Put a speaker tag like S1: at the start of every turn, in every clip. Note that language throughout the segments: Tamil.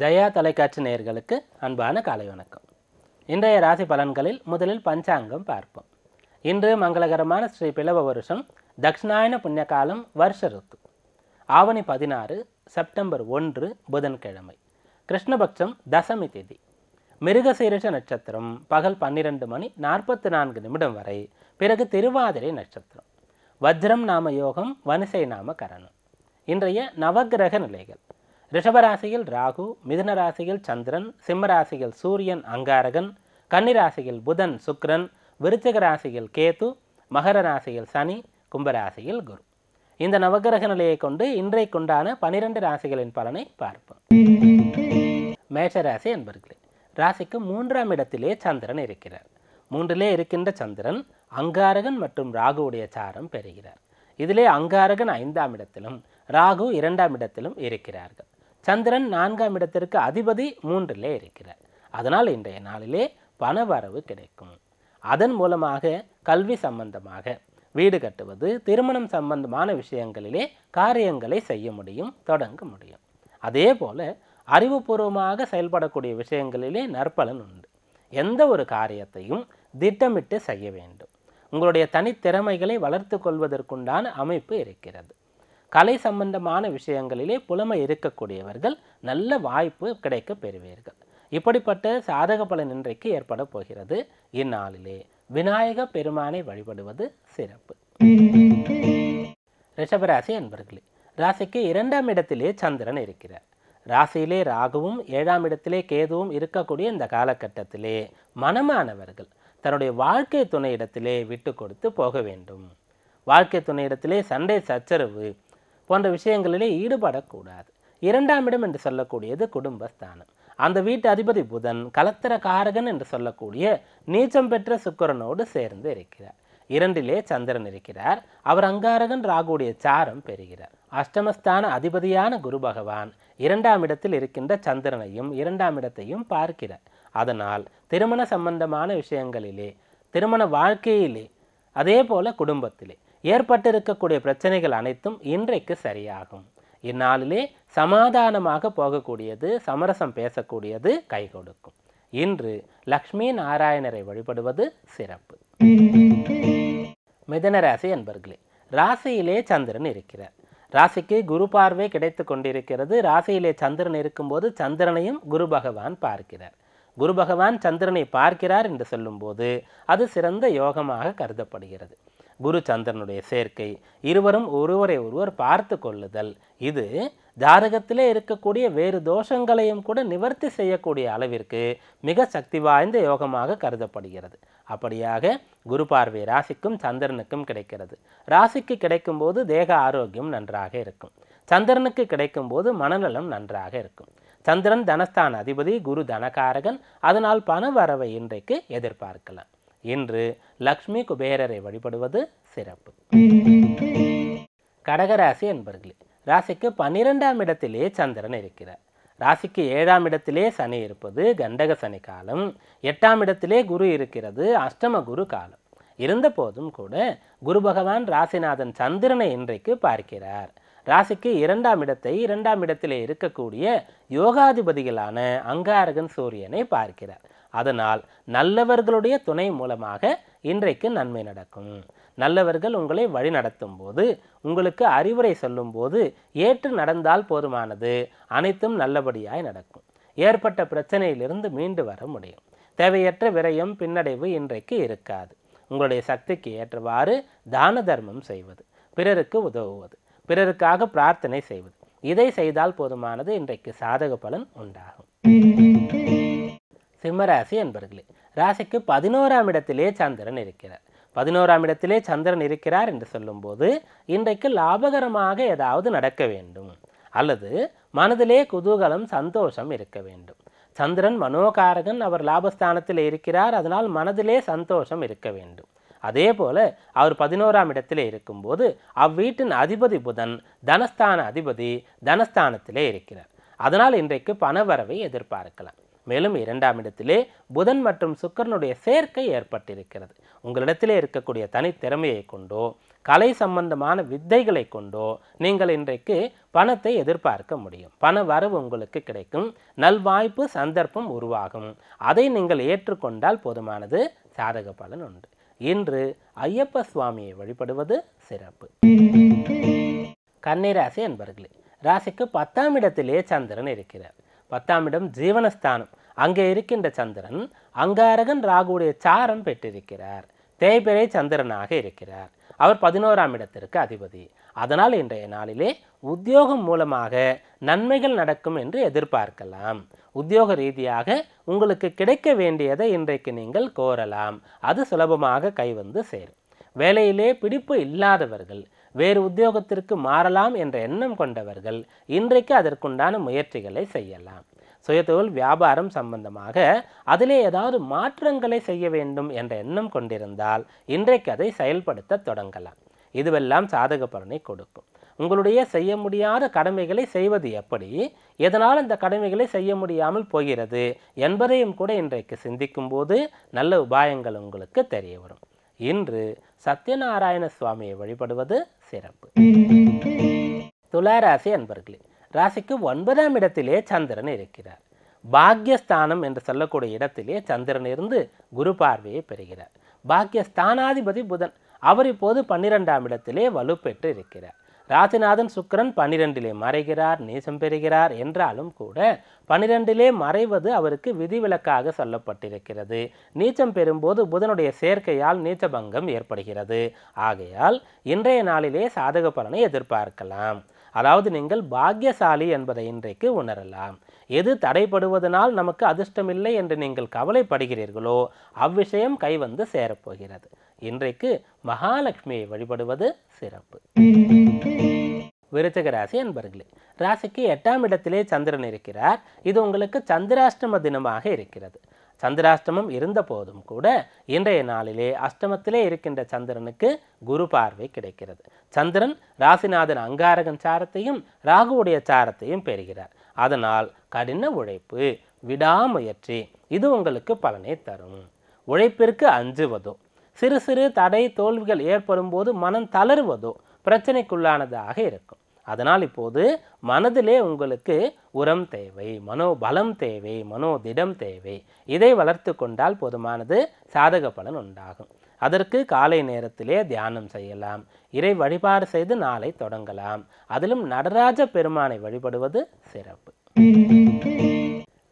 S1: ஜெயா தொலைக்காட்சி நேயர்களுக்கு அன்பான காலை வணக்கம் இன்றைய ராசி பலன்களில் முதலில் பஞ்சாங்கம் பார்ப்போம் இன்று மங்களகரமான ஸ்ரீ பிளவ வருஷம் தக்ஷிணாயன புண்ணிய காலம் வருஷ ருத்து ஆவணி பதினாறு செப்டம்பர் ஒன்று புதன்கிழமை கிருஷ்ணபக்ஷம் தசமி திதி மிருகசீரிஷ நட்சத்திரம் பகல் பன்னிரண்டு மணி நாற்பத்தி நான்கு நிமிடம் வரை பிறகு திருவாதிரை நட்சத்திரம் வஜ்ரம் நாம யோகம் வனிசை நாம கரணம் இன்றைய நவகிரக நிலைகள் ரிஷபராசியில் ராகு மிதுன ராசியில் சந்திரன் சிம்மராசியில் சூரியன் அங்காரகன் கன்னிராசியில் புதன் சுக்ரன் விருச்சிக ராசியில் கேத்து மகர ராசியில் சனி கும்பராசியில் குரு இந்த நவகிரக நிலையை கொண்டு இன்றைக்குண்டான பனிரெண்டு ராசிகளின் பலனை பார்ப்போம் மேஷராசி என்பர்களே ராசிக்கு மூன்றாம் இடத்திலே சந்திரன் இருக்கிறார் மூன்றிலே இருக்கின்ற சந்திரன் அங்காரகன் மற்றும் ராகுவுடைய சாரம் பெறுகிறார் இதிலே அங்காரகன் ஐந்தாம் இடத்திலும் ராகு இரண்டாம் இடத்திலும் இருக்கிறார்கள் சந்திரன் நான்காம் இடத்திற்கு அதிபதி மூன்றிலே இருக்கிறார் அதனால் இன்றைய நாளிலே பணவரவு கிடைக்கும் அதன் மூலமாக கல்வி சம்பந்தமாக வீடு கட்டுவது திருமணம் சம்பந்தமான விஷயங்களிலே காரியங்களை செய்ய முடியும் தொடங்க முடியும் அதே போல அறிவுபூர்வமாக செயல்படக்கூடிய விஷயங்களிலே நற்பலன் உண்டு எந்த ஒரு காரியத்தையும் திட்டமிட்டு செய்ய வேண்டும் உங்களுடைய தனித்திறமைகளை வளர்த்து கொள்வதற்குண்டான அமைப்பு இருக்கிறது கலை சம்பந்தமான விஷயங்களிலே புலமை இருக்கக்கூடியவர்கள் நல்ல வாய்ப்பு கிடைக்க பெறுவீர்கள் இப்படிப்பட்ட சாதக பலன் இன்றைக்கு ஏற்பட போகிறது இந்நாளிலே விநாயக பெருமானை வழிபடுவது சிறப்பு ரிஷபராசி அன்பர்களே ராசிக்கு இரண்டாம் இடத்திலே சந்திரன் இருக்கிறார் ராசியிலே ராகுவும் ஏழாம் இடத்திலே கேதுவும் இருக்கக்கூடிய இந்த காலகட்டத்திலே மனமானவர்கள் தன்னுடைய வாழ்க்கை துணையிடத்திலே விட்டு கொடுத்து போக வேண்டும் வாழ்க்கை துணையிடத்திலே சண்டை சச்சரவு போன்ற விஷயங்களிலே ஈடுபடக்கூடாது இரண்டாம் இடம் என்று சொல்லக்கூடியது குடும்பஸ்தானம் அந்த வீட்டு அதிபதி புதன் கலத்தர காரகன் என்று சொல்லக்கூடிய நீச்சம் பெற்ற சுக்கரனோடு சேர்ந்து இருக்கிறார் இரண்டிலே சந்திரன் இருக்கிறார் அவர் அங்காரகன் ராகுடைய சாரம் பெறுகிறார் அஷ்டமஸ்தான அதிபதியான குரு பகவான் இரண்டாம் இடத்தில் இருக்கின்ற சந்திரனையும் இரண்டாம் இடத்தையும் பார்க்கிறார் அதனால் திருமண சம்பந்தமான விஷயங்களிலே திருமண வாழ்க்கையிலே அதே போல குடும்பத்திலே ஏற்பட்டிருக்கக்கூடிய பிரச்சனைகள் அனைத்தும் இன்றைக்கு சரியாகும் இந்நாளிலே சமாதானமாக போகக்கூடியது சமரசம் பேசக்கூடியது கை கொடுக்கும் இன்று லக்ஷ்மி நாராயணரை வழிபடுவது சிறப்பு மிதனராசி அன்பர்களே ராசியிலே சந்திரன் இருக்கிறார் ராசிக்கு குரு பார்வை கிடைத்து கொண்டிருக்கிறது ராசியிலே சந்திரன் இருக்கும்போது சந்திரனையும் குரு பகவான் பார்க்கிறார் குரு பகவான் சந்திரனை பார்க்கிறார் என்று சொல்லும்போது அது சிறந்த யோகமாக கருதப்படுகிறது குரு சந்திரனுடைய சேர்க்கை இருவரும் ஒருவரை ஒருவர் பார்த்து கொள்ளுதல் இது ஜாதகத்திலே இருக்கக்கூடிய வேறு தோஷங்களையும் கூட நிவர்த்தி செய்யக்கூடிய அளவிற்கு மிக சக்தி வாய்ந்த யோகமாக கருதப்படுகிறது அப்படியாக குரு பார்வை ராசிக்கும் சந்திரனுக்கும் கிடைக்கிறது ராசிக்கு கிடைக்கும்போது தேக ஆரோக்கியம் நன்றாக இருக்கும் சந்திரனுக்கு கிடைக்கும்போது மனநலம் நன்றாக இருக்கும் சந்திரன் தனஸ்தான அதிபதி குரு தனகாரகன் அதனால் பண வரவை இன்றைக்கு எதிர்பார்க்கலாம் இன்று லக்ஷ்மி குபேரரை வழிபடுவது சிறப்பு கடகராசி என்பர்களே ராசிக்கு பன்னிரெண்டாம் இடத்திலே சந்திரன் இருக்கிறார் ராசிக்கு ஏழாம் இடத்திலே சனி இருப்பது கண்டக சனி காலம் எட்டாம் இடத்திலே குரு இருக்கிறது அஷ்டம குரு காலம் இருந்த போதும் கூட குரு பகவான் ராசிநாதன் சந்திரனை இன்றைக்கு பார்க்கிறார் ராசிக்கு இரண்டாம் இடத்தை இரண்டாம் இடத்திலே இருக்கக்கூடிய யோகாதிபதிகளான அங்காரகன் சூரியனை பார்க்கிறார் அதனால் நல்லவர்களுடைய துணை மூலமாக இன்றைக்கு நன்மை நடக்கும் நல்லவர்கள் உங்களை வழிநடத்தும் போது உங்களுக்கு அறிவுரை சொல்லும் போது ஏற்று நடந்தால் போதுமானது அனைத்தும் நல்லபடியாய் நடக்கும் ஏற்பட்ட பிரச்சனையிலிருந்து மீண்டு வர முடியும் தேவையற்ற விரயம் பின்னடைவு இன்றைக்கு இருக்காது உங்களுடைய சக்திக்கு ஏற்றவாறு தான தர்மம் செய்வது பிறருக்கு உதவுவது பிறருக்காக பிரார்த்தனை செய்வது இதை செய்தால் போதுமானது இன்றைக்கு சாதக பலன் உண்டாகும் சிம்மராசி என்பர்களே ராசிக்கு பதினோராம் இடத்திலே சந்திரன் இருக்கிறார் பதினோராம் இடத்திலே சந்திரன் இருக்கிறார் என்று சொல்லும்போது இன்றைக்கு லாபகரமாக ஏதாவது நடக்க வேண்டும் அல்லது மனதிலே குதூகலம் சந்தோஷம் இருக்க வேண்டும் சந்திரன் மனோகாரகன் அவர் லாபஸ்தானத்தில் இருக்கிறார் அதனால் மனதிலே சந்தோஷம் இருக்க வேண்டும் அதே போல அவர் பதினோராம் இடத்திலே இருக்கும்போது அவ்வீட்டின் அதிபதி புதன் தனஸ்தான அதிபதி தனஸ்தானத்திலே இருக்கிறார் அதனால் இன்றைக்கு பணவரவை எதிர்பார்க்கலாம் மேலும் இரண்டாம் இடத்திலே புதன் மற்றும் சுக்கரனுடைய சேர்க்கை ஏற்பட்டிருக்கிறது உங்களிடத்திலே இருக்கக்கூடிய தனித்திறமையை கொண்டோ கலை சம்பந்தமான வித்தைகளை கொண்டோ நீங்கள் இன்றைக்கு பணத்தை எதிர்பார்க்க முடியும் பண வரவு உங்களுக்கு கிடைக்கும் நல்வாய்ப்பு சந்தர்ப்பம் உருவாகும் அதை நீங்கள் ஏற்றுக்கொண்டால் போதுமானது சாதக பலன் உண்டு இன்று ஐயப்ப சுவாமியை வழிபடுவது சிறப்பு கன்னிராசி என்பர்களே ராசிக்கு பத்தாம் இடத்திலேயே சந்திரன் இருக்கிறார் பத்தாம் இடம் ஜீவனஸ்தானம் அங்கே இருக்கின்ற சந்திரன் அங்காரகன் ராகுடைய சாரம் பெற்றிருக்கிறார் தேய்பிரை சந்திரனாக இருக்கிறார் அவர் பதினோராம் இடத்திற்கு அதிபதி அதனால் இன்றைய நாளிலே உத்தியோகம் மூலமாக நன்மைகள் நடக்கும் என்று எதிர்பார்க்கலாம் உத்தியோக ரீதியாக உங்களுக்கு கிடைக்க வேண்டியதை இன்றைக்கு நீங்கள் கோரலாம் அது சுலபமாக கைவந்து சேரும் வேலையிலே பிடிப்பு இல்லாதவர்கள் வேறு உத்தியோகத்திற்கு மாறலாம் என்ற எண்ணம் கொண்டவர்கள் இன்றைக்கு அதற்குண்டான முயற்சிகளை செய்யலாம் சுயதொழில் வியாபாரம் சம்பந்தமாக அதிலே ஏதாவது மாற்றங்களை செய்ய வேண்டும் என்ற எண்ணம் கொண்டிருந்தால் இன்றைக்கு அதை செயல்படுத்த தொடங்கலாம் இதுவெல்லாம் சாதக பலனை கொடுக்கும் உங்களுடைய செய்ய முடியாத கடமைகளை செய்வது எப்படி எதனால் அந்த கடமைகளை செய்ய முடியாமல் போகிறது என்பதையும் கூட இன்றைக்கு சிந்திக்கும் போது நல்ல உபாயங்கள் உங்களுக்கு தெரிய வரும் இன்று சத்யநாராயண சுவாமியை வழிபடுவது சிறப்பு துளாராசி அன்பர்களே ராசிக்கு ஒன்பதாம் இடத்திலே சந்திரன் இருக்கிறார் பாக்யஸ்தானம் என்று சொல்லக்கூடிய இடத்திலே சந்திரன் இருந்து குரு பார்வையை பெறுகிறார் பாக்யஸ்தானாதிபதி புதன் அவர் இப்போது பன்னிரெண்டாம் இடத்திலே வலுப்பெற்று இருக்கிறார் ராசிநாதன் சுக்கரன் பன்னிரெண்டிலே மறைகிறார் நேசம் பெறுகிறார் என்றாலும் கூட பன்னிரெண்டிலே மறைவது அவருக்கு விதிவிலக்காக சொல்லப்பட்டிருக்கிறது நீச்சம் பெறும்போது புதனுடைய சேர்க்கையால் நீச்சபங்கம் ஏற்படுகிறது ஆகையால் இன்றைய நாளிலே சாதக பலனை எதிர்பார்க்கலாம் அதாவது நீங்கள் பாக்கியசாலி என்பதை இன்றைக்கு உணரலாம் எது தடைப்படுவதனால் நமக்கு அதிர்ஷ்டமில்லை என்று நீங்கள் கவலைப்படுகிறீர்களோ அவ்விஷயம் கைவந்து சேரப்போகிறது இன்றைக்கு மகாலட்சுமியை வழிபடுவது சிறப்பு விருச்சக ராசி அன்பர்களே ராசிக்கு எட்டாம் இடத்திலே சந்திரன் இருக்கிறார் இது உங்களுக்கு சந்திராஷ்டம தினமாக இருக்கிறது சந்திராஷ்டமம் இருந்த போதும் கூட இன்றைய நாளிலே அஷ்டமத்திலே இருக்கின்ற சந்திரனுக்கு குரு பார்வை கிடைக்கிறது சந்திரன் ராசிநாதன் அங்காரகன் சாரத்தையும் ராகுவுடைய சாரத்தையும் பெறுகிறார் அதனால் கடின உழைப்பு விடாமுயற்சி இது உங்களுக்கு பலனை தரும் உழைப்பிற்கு அஞ்சுவதோ சிறு சிறு தடை தோல்விகள் ஏற்படும் போது மனம் தளருவதோ பிரச்சனைக்குள்ளானதாக இருக்கும் அதனால் இப்போது மனதிலே உங்களுக்கு உரம் தேவை மனோபலம் தேவை மனோதிடம் தேவை இதை வளர்த்து கொண்டால் போதுமானது சாதக பலன் உண்டாகும் அதற்கு காலை நேரத்திலே தியானம் செய்யலாம் இறை வழிபாடு செய்து நாளை தொடங்கலாம் அதிலும் நடராஜ பெருமானை வழிபடுவது சிறப்பு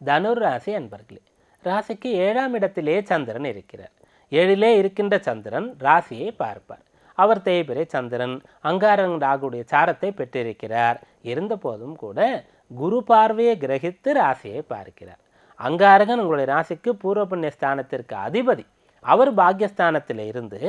S1: தனுர் ராசி அன்பர்களே ராசிக்கு ஏழாம் இடத்திலே சந்திரன் இருக்கிறார் ஏழிலே இருக்கின்ற சந்திரன் ராசியை பார்ப்பார் அவர் தேய்பிரை சந்திரன் அங்காரன் ராகுடைய சாரத்தை பெற்றிருக்கிறார் இருந்தபோதும் கூட குரு பார்வையை கிரகித்து ராசியை பார்க்கிறார் அங்காரகன் உங்களுடைய ராசிக்கு பூர்வ ஸ்தானத்திற்கு அதிபதி அவர் பாக்யஸ்தானத்தில் இருந்து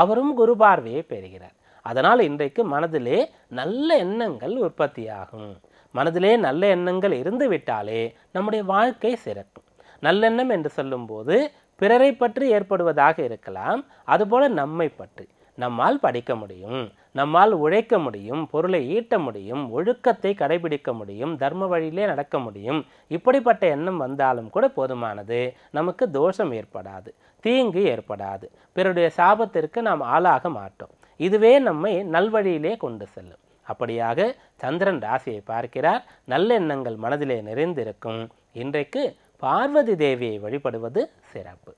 S1: அவரும் குரு பார்வையை பெறுகிறார் அதனால் இன்றைக்கு மனதிலே நல்ல எண்ணங்கள் உற்பத்தியாகும் மனதிலே நல்ல எண்ணங்கள் இருந்து விட்டாலே நம்முடைய வாழ்க்கை சிறக்கும் நல்லெண்ணம் என்று சொல்லும்போது பிறரை பற்றி ஏற்படுவதாக இருக்கலாம் அதுபோல் நம்மை பற்றி நம்மால் படிக்க முடியும் நம்மால் உழைக்க முடியும் பொருளை ஈட்ட முடியும் ஒழுக்கத்தை கடைபிடிக்க முடியும் தர்ம வழியிலே நடக்க முடியும் இப்படிப்பட்ட எண்ணம் வந்தாலும் கூட போதுமானது நமக்கு தோஷம் ஏற்படாது தீங்கு ஏற்படாது பிறருடைய சாபத்திற்கு நாம் ஆளாக மாட்டோம் இதுவே நம்மை நல்வழியிலே கொண்டு செல்லும் அப்படியாக சந்திரன் ராசியை பார்க்கிறார் நல்லெண்ணங்கள் மனதிலே நிறைந்திருக்கும் இன்றைக்கு பார்வதி தேவியை வழிபடுவது சிறப்பு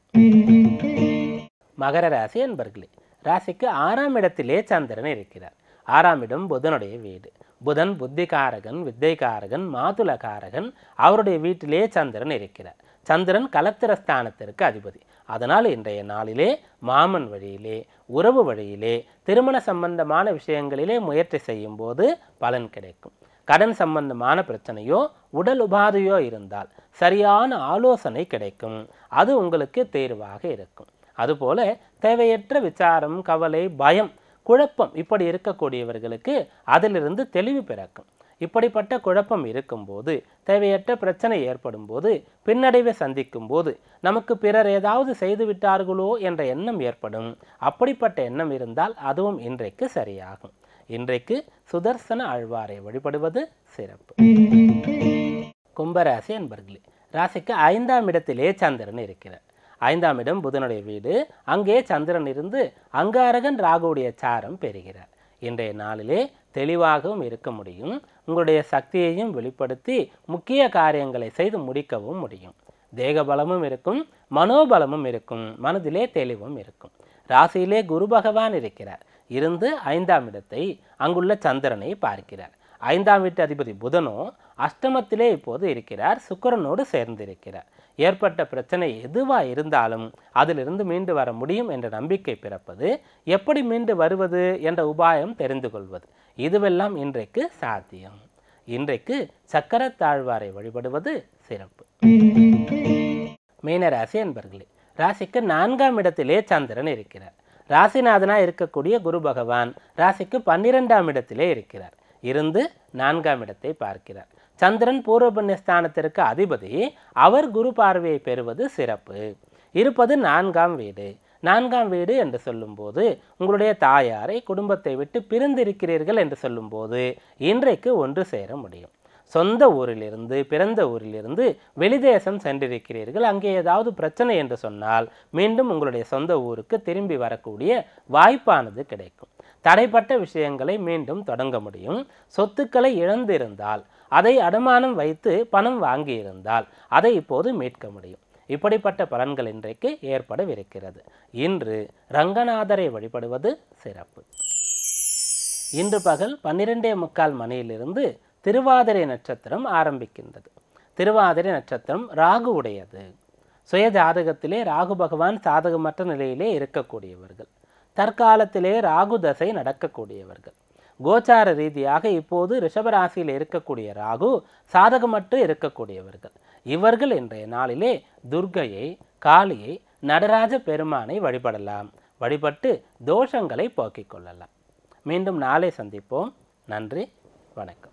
S1: மகர ராசி என்பர்களே ராசிக்கு ஆறாம் இடத்திலே சந்திரன் இருக்கிறார் ஆறாம் இடம் புதனுடைய வீடு புதன் புத்திகாரகன் வித்தைக்காரகன் மாதுளகாரகன் அவருடைய வீட்டிலே சந்திரன் இருக்கிறார் சந்திரன் கலத்திரஸ்தானத்திற்கு அதிபதி அதனால் இன்றைய நாளிலே மாமன் வழியிலே உறவு வழியிலே திருமண சம்பந்தமான விஷயங்களிலே முயற்சி செய்யும் போது பலன் கிடைக்கும் கடன் சம்பந்தமான பிரச்சனையோ உடல் உபாதையோ இருந்தால் சரியான ஆலோசனை கிடைக்கும் அது உங்களுக்கு தேர்வாக இருக்கும் அதுபோல தேவையற்ற விசாரம் கவலை பயம் குழப்பம் இப்படி இருக்கக்கூடியவர்களுக்கு அதிலிருந்து தெளிவு பிறக்கும் இப்படிப்பட்ட குழப்பம் இருக்கும்போது தேவையற்ற பிரச்சனை ஏற்படும் போது பின்னடைவை சந்திக்கும் போது நமக்கு பிறர் ஏதாவது செய்து விட்டார்களோ என்ற எண்ணம் ஏற்படும் அப்படிப்பட்ட எண்ணம் இருந்தால் அதுவும் இன்றைக்கு சரியாகும் இன்றைக்கு சுதர்சன அழ்வாரை வழிபடுவது சிறப்பு கும்பராசி என்பர்களே ராசிக்கு ஐந்தாம் இடத்திலே சந்திரன் இருக்கிறார் ஐந்தாம் இடம் புதனுடைய வீடு அங்கே சந்திரன் இருந்து அங்காரகன் ராகுடைய சாரம் பெறுகிறார் இன்றைய நாளிலே தெளிவாகவும் இருக்க முடியும் உங்களுடைய சக்தியையும் வெளிப்படுத்தி முக்கிய காரியங்களை செய்து முடிக்கவும் முடியும் தேக பலமும் இருக்கும் மனோபலமும் இருக்கும் மனதிலே தெளிவும் இருக்கும் ராசியிலே குரு பகவான் இருக்கிறார் இருந்து ஐந்தாம் இடத்தை அங்குள்ள சந்திரனை பார்க்கிறார் ஐந்தாம் வீட்டு அதிபதி புதனும் அஷ்டமத்திலே இப்போது இருக்கிறார் சுக்கரனோடு சேர்ந்து இருக்கிறார் ஏற்பட்ட பிரச்சனை எதுவாக இருந்தாலும் அதிலிருந்து மீண்டு வர முடியும் என்ற நம்பிக்கை பிறப்பது எப்படி மீண்டு வருவது என்ற உபாயம் தெரிந்து கொள்வது இதுவெல்லாம் இன்றைக்கு சாத்தியம் இன்றைக்கு சக்கர தாழ்வாரை வழிபடுவது சிறப்பு மீனராசி என்பர்களே ராசிக்கு நான்காம் இடத்திலே சந்திரன் இருக்கிறார் ராசிநாதனாக இருக்கக்கூடிய குரு பகவான் ராசிக்கு பன்னிரெண்டாம் இடத்திலே இருக்கிறார் இருந்து நான்காம் இடத்தை பார்க்கிறார் சந்திரன் பூர்வபுண்ணிய அதிபதி அவர் குரு பார்வையை பெறுவது சிறப்பு இருப்பது நான்காம் வீடு நான்காம் வீடு என்று சொல்லும்போது உங்களுடைய தாயாரை குடும்பத்தை விட்டு பிரிந்திருக்கிறீர்கள் என்று சொல்லும்போது இன்றைக்கு ஒன்று சேர முடியும் சொந்த ஊரிலிருந்து பிறந்த ஊரிலிருந்து வெளிதேசம் சென்றிருக்கிறீர்கள் அங்கே ஏதாவது பிரச்சனை என்று சொன்னால் மீண்டும் உங்களுடைய சொந்த ஊருக்கு திரும்பி வரக்கூடிய வாய்ப்பானது கிடைக்கும் தடைப்பட்ட விஷயங்களை மீண்டும் தொடங்க முடியும் சொத்துக்களை இழந்திருந்தால் அதை அடமானம் வைத்து பணம் வாங்கியிருந்தால் அதை இப்போது மீட்க முடியும் இப்படிப்பட்ட பலன்கள் இன்றைக்கு ஏற்படவிருக்கிறது இன்று ரங்கநாதரை வழிபடுவது சிறப்பு இன்று பகல் பன்னிரெண்டே முக்கால் மணியிலிருந்து திருவாதிரை நட்சத்திரம் ஆரம்பிக்கின்றது திருவாதிரை நட்சத்திரம் ராகு உடையது சுய ஜாதகத்திலே ராகு பகவான் சாதகமற்ற நிலையிலே இருக்கக்கூடியவர்கள் தற்காலத்திலே ராகு தசை நடக்கக்கூடியவர்கள் கோச்சார ரீதியாக இப்போது ரிஷபராசியில் இருக்கக்கூடிய ராகு சாதகமற்று இருக்கக்கூடியவர்கள் இவர்கள் இன்றைய நாளிலே துர்கையை காளியை நடராஜ பெருமானை வழிபடலாம் வழிபட்டு தோஷங்களை போக்கிக் கொள்ளலாம்
S2: மீண்டும் நாளை சந்திப்போம் நன்றி வணக்கம்